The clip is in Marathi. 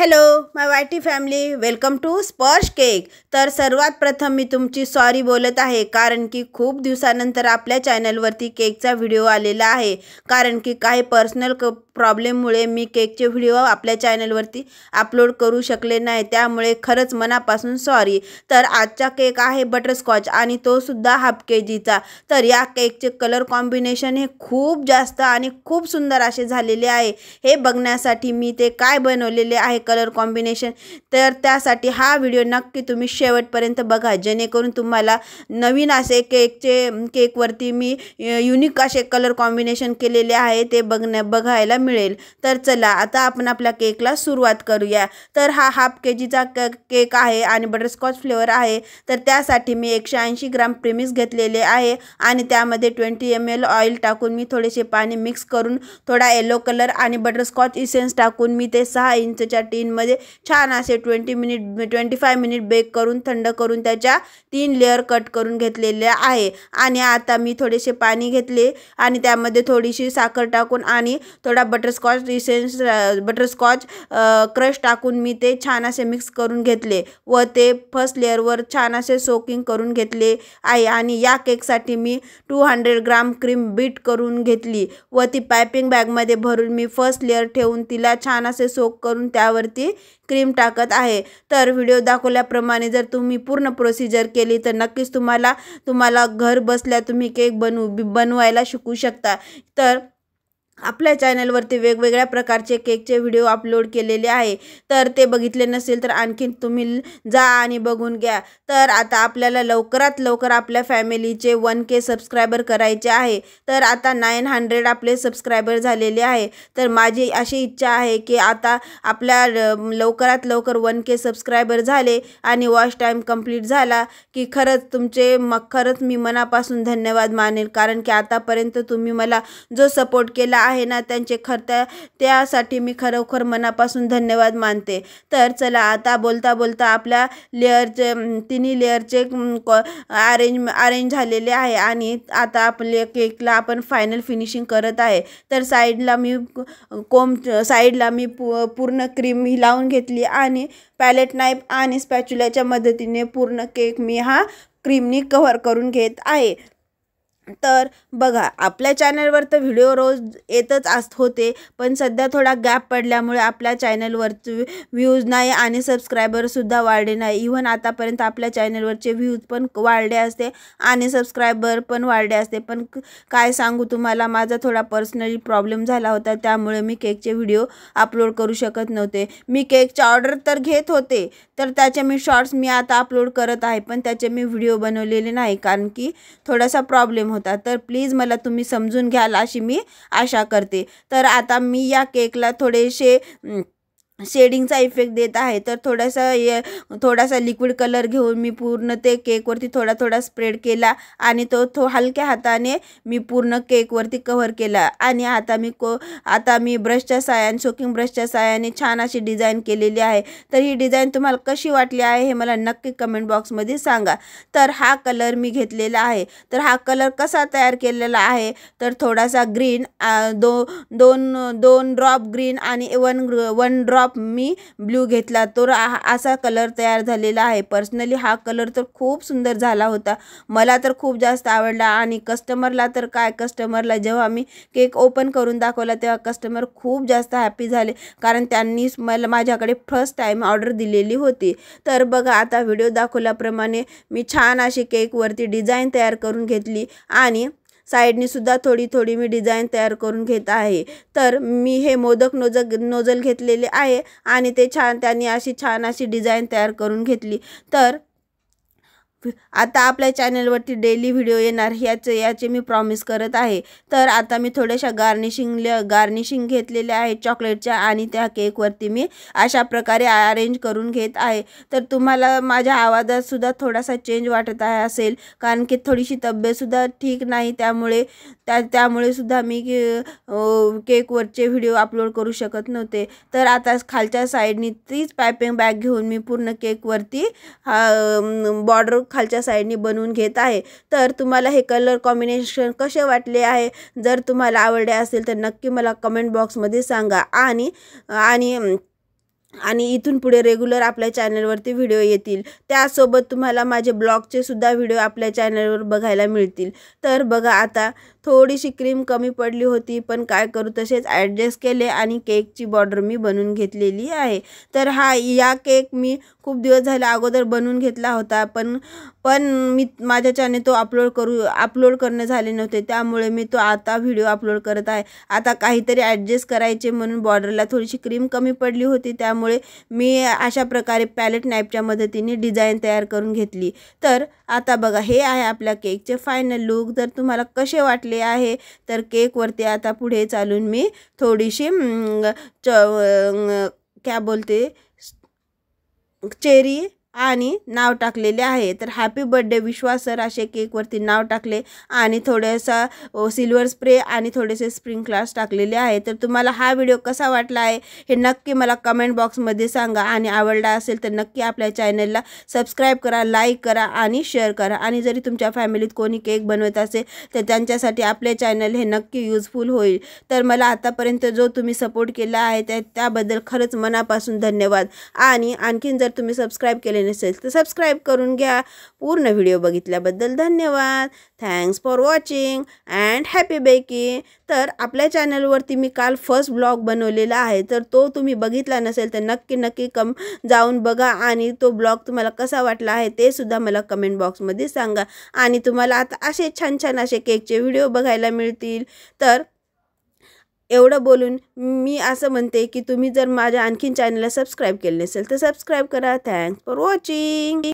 hello my YT family welcome to Sparsh cake तर सर्वात प्रथम मी तुमची सॉरी बोलत आहे कारण की खूप दिवसानंतर आपल्या चॅनलवरती केकचा व्हिडिओ आलेला आहे कारण की काही पर्सनल क प्रॉब्लेममुळे मी केकचे व्हिडिओ आपल्या चॅनलवरती अपलोड करू शकले नाही त्यामुळे खरंच मनापासून सॉरी तर आजचा केक आहे बटरस्कॉच आणि तोसुद्धा हाफ के जीचा तर या केकचे कलर कॉम्बिनेशन हे खूप जास्त आणि खूप सुंदर असे झालेले आहे हे बघण्यासाठी मी ते काय बनवलेले आहे कलर कॉम्बिनेशन तर त्यासाठी हा व्हिडिओ नक्की तुम्ही शेवटपर्यंत बघा जेणेकरून तुम्हाला नवीन असे केकचे केकवरती मी युनिक असे कलर कॉम्बिनेशन केलेले आहे ते बघण्या बघायला मिळेल तर चला आता आपण आपल्या केकला सुरुवात करूया तर हा हाफ के जीचा क केक आहे आणि बटरस्कॉच फ्लेवर आहे तर त्यासाठी मी एकशे ऐंशी ग्राम प्रेमिस घेतलेले आहे आणि त्यामध्ये ट्वेंटी एम एल ऑइल टाकून मी थोडेसे पाणी मिक्स करून थोडा येलो कलर आणि बटरस्कॉच इसेन्स टाकून मी ते सहा इंचच्या टीनमध्ये छान असे twenty minute twenty five minute bake करून थंड करून त्याच्या तीन लेअर कट करून घेतलेल्या आहे आणि आता मी थोडेसे पाणी घेतले आणि त्यामध्ये थोडीशी साखर टाकून आणि थोडा बटरस्कॉच इसेन्स बटरस्कॉच क्रश टाकून मी ते छान असे मिक्स करून घेतले व ते फर्स्ट लेअरवर छान असे सोकिंग करून घेतले आहे आणि या केकसाठी मी two hundred gram cream beat करून घेतली व ती पायपिंग बॅगमध्ये भरून मी फर्स्ट लेअर ठेवून तिला छान असे सोक करून त्यावर वरती क्रीम टाकत आहे तर व्हिडिओ दाखवल्याप्रमाणे जर तुम्ही पूर्ण प्रोसिजर केली तर नक्कीच तुम्हाला तुम्हाला घर बसल्या तुम्ही केक बनवू बनवायला शिकू शकता तर आपल्या चॅनलवरती वेगवेगळ्या प्रकारचे केकचे व्हिडिओ अपलोड केलेले आहे तर ते बघितले नसेल तर आणखीन तुम्ही जा आणि बघून घ्या तर आता आपल्याला लवकरात लवकर आपल्या फॅमिलीचे वन के सबस्क्रायबर करायचे आहे तर आता नाईन हंड्रेड आपले सबस्क्रायबर झालेले आहे तर माझी अशी इच्छा आहे की आता आपल्या लवकरात लवकर वन के सबस्क्रायबर झाले आणि वॉच टाईम कंप्लीट झाला की खरंच तुमचे मग खरंच मी मनापासून धन्यवाद मानेल कारण की आतापर्यंत तुम्ही मला जो सपोर्ट केला आहे ना त्यांचे खरं त्यासाठी मी खरोखर मनापासून धन्यवाद मानते तर चला आता बोलता बोलता आपल्या लेअरचे तिन्ही लेअरचे अरेंज अरेंज झालेले आहे आणि आता आपले केकला आपण फायनल फिनिशिंग करत आहे तर साईडला मी कोम साईडला मी पू पूर्ण क्रीम ही लावून घेतली आणि पॅलेट नाईप आणि स्पॅच्युलाच्या मदतीने पूर्ण केक मी हा क्रीमनी कव्हर करून घेत आहे तर बघा आपल्या चॅनलवर तर व्हिडिओ रोज येतच असत होते पण सध्या थोडा गॅप पडल्यामुळे आपल्या चॅनलवरचे व्ह्यूज नाही आणि सबस्क्रायबरसुद्धा वाढले नाही इव्हन आतापर्यंत आपल्या चॅनलवरचे व्ह्यूज पण वाढले असते आणि सबस्क्रायबर पण वाढले असते पण काय सांगू तुम्हाला माझा थोडा पर्सनली प्रॉब्लेम झाला होता त्यामुळे मी केकचे व्हिडिओ अपलोड करू शकत नव्हते मी केकचे ऑर्डर तर घेत होते तर त्याचे मी शॉर्ट्स मी आता अपलोड करत आहे पण त्याचे मी व्हिडिओ बनवलेले नाही कारण की थोडासा प्रॉब्लेम होता तर प्लीज मला तुम्ही समजून घ्याल अशी मी आशा करते तर आता मी या केकला थोडेसे शेडिंगचा इफेक्ट देत आहे तर थोडासा ये थोडासा लिक्विड कलर घेऊन मी पूर्ण ते केकवरती थोडा थोडा स्प्रेड केला आणि तो थो हलक्या हाताने मी पूर्ण केकवरती कव्हर केला आणि आता मी को आता मी ब्रशच्या साहाय्याने शोकिंग ब्रशच्या साहाय्याने छान अशी डिझाईन केलेली आहे तर ही डिझाईन तुम्हाला कशी वाटली आहे हे मला नक्की कमेंट बॉक्समध्ये सांगा तर हा कलर मी घेतलेला आहे तर हा कलर कसा तयार केलेला आहे तर थोडासा ग्रीन दो दोन दोन ड्रॉप ग्रीन आणि वन वन ड्रॉप टॉप मी ब्ल्यू घेतला तर असा कलर तयार झालेला आहे पर्सनली हा कलर तर खूप सुंदर झाला होता मला तर खूप जास्त आवडला आणि कस्टमरला तर काय कस्टमरला जेव्हा मी केक ओपन करून दाखवला तेव्हा कस्टमर खूप जास्त हॅपी झाले कारण त्यांनीच मला माझ्याकडे फर्स्ट टाईम ऑर्डर दिलेली होती तर बघा आता व्हिडिओ दाखवल्याप्रमाणे मी छान अशी केकवरती डिझाईन तयार करून घेतली आणि सुद्धा थोडी थोडी मी डिझाईन तयार करून घेत आहे तर मी हे मोदक नोजक नोजल घेतलेले आहे आणि ते छान त्यांनी अशी छान अशी डिझाईन तयार करून घेतली तर आता आपल्या चॅनलवरती डेली व्हिडिओ येणार याचे याचे मी प्रॉमिस करत आहे तर आता मी थोड्याशा गार्निशिंगल्या गार्निशिंग घेतलेल्या आहेत चॉकलेटच्या आणि त्या केकवरती मी अशा प्रकारे अरेंज करून घेत आहे तर तुम्हाला माझ्या आवाजातसुद्धा थोडासा चेंज वाटत आहे असेल कारण की थोडीशी तब्येतसुद्धा ठीक नाही त्यामुळे त्या त्यामुळे सुद्धा मी केकवरचे व्हिडिओ अपलोड करू शकत नव्हते तर आता खालच्या साईडनी तीच पायपिंग बॅग घेऊन मी पूर्ण केकवरती बॉर्डर खालच्या साईडनी बनवून घेत आहे तर तुम्हाला हे कलर कॉम्बिनेशन कसे वाटले आहे जर तुम्हाला आवडले असेल तर नक्की मला कमेंट बॉक्समध्ये सांगा आणि आणि आणि इथून पुढे रेग्युलर आपल्या चॅनलवरती व्हिडिओ येतील त्यासोबत तुम्हाला माझे ब्लॉगचे सुद्धा व्हिडिओ आपल्या चॅनलवर बघायला मिळतील तर बघा आता थोडीशी क्रीम कमी पडली होती पण काय करू तसेच ॲडजस्ट केले आणि केकची बॉर्डर मी बनवून घेतलेली आहे तर हा या केक मी खूप दिवस झाले अगोदर बनवून घेतला होता पण पण मी माझ्याच्याने तो अपलोड करू अपलोड करणे झाले नव्हते त्यामुळे मी तो आता व्हिडिओ अपलोड करत आहे आता काहीतरी ॲडजस्ट करायचे म्हणून बॉर्डरला थोडीशी क्रीम कमी पडली होती त्यामुळे मी अशा प्रकारे पॅलेट नॅपच्या मदतीने डिझाईन तयार करून घेतली तर आता बघा हे आहे आपल्या केकचे फायनल लुक जर तुम्हाला कसे वाटले आहे तर केकवरती आता पुढे चालून मी थोडीशी च क्या बोलते चेरी आणि नाव टाकलेले आहे तर हॅपी बर्थडे विश्वास सर असे केकवरती नाव टाकले आणि थोडंसं सिल्वर स्प्रे आणि थोडेसे स्प्रिंकलर्स टाकलेले आहे तर तुम्हाला हा व्हिडिओ कसा वाटला आहे हे नक्की मला कमेंट बॉक्समध्ये सांगा आणि आवडला असेल तर नक्की आपल्या चॅनलला सबस्क्राईब करा लाईक करा आणि शेअर करा आणि जरी तुमच्या फॅमिलीत कोणी केक बनवत असेल तर त्यांच्यासाठी आपले चॅनल हे नक्की युजफुल होईल तर मला आतापर्यंत जो तुम्ही सपोर्ट केला आहे त्या त्याबद्दल खरंच मनापासून धन्यवाद आणि आणखीन जर तुम्ही सबस्क्राईब केले नसेल तर सबस्क्राईब करून घ्या पूर्ण व्हिडिओ बघितल्याबद्दल धन्यवाद thanks for watching and happy baking तर आपल्या चॅनलवरती मी काल फर्स्ट ब्लॉग बनवलेला आहे तर तो तुम्ही बघितला नसेल तर नक्की नक्की कम जाऊन बघा आणि तो ब्लॉग तुम्हाला कसा वाटला आहे ते सुद्धा मला कमेंट बॉक्समध्ये सांगा आणि तुम्हाला आता असे छान छान असे केकचे व्हिडिओ बघायला मिळतील तर एवढं बोलून मी असं म्हणते की तुम्ही जर माझ्या आणखीन चॅनलला सबस्क्राईब केलं नसेल तर सबस्क्राईब करा थँक्स फॉर वॉचिंग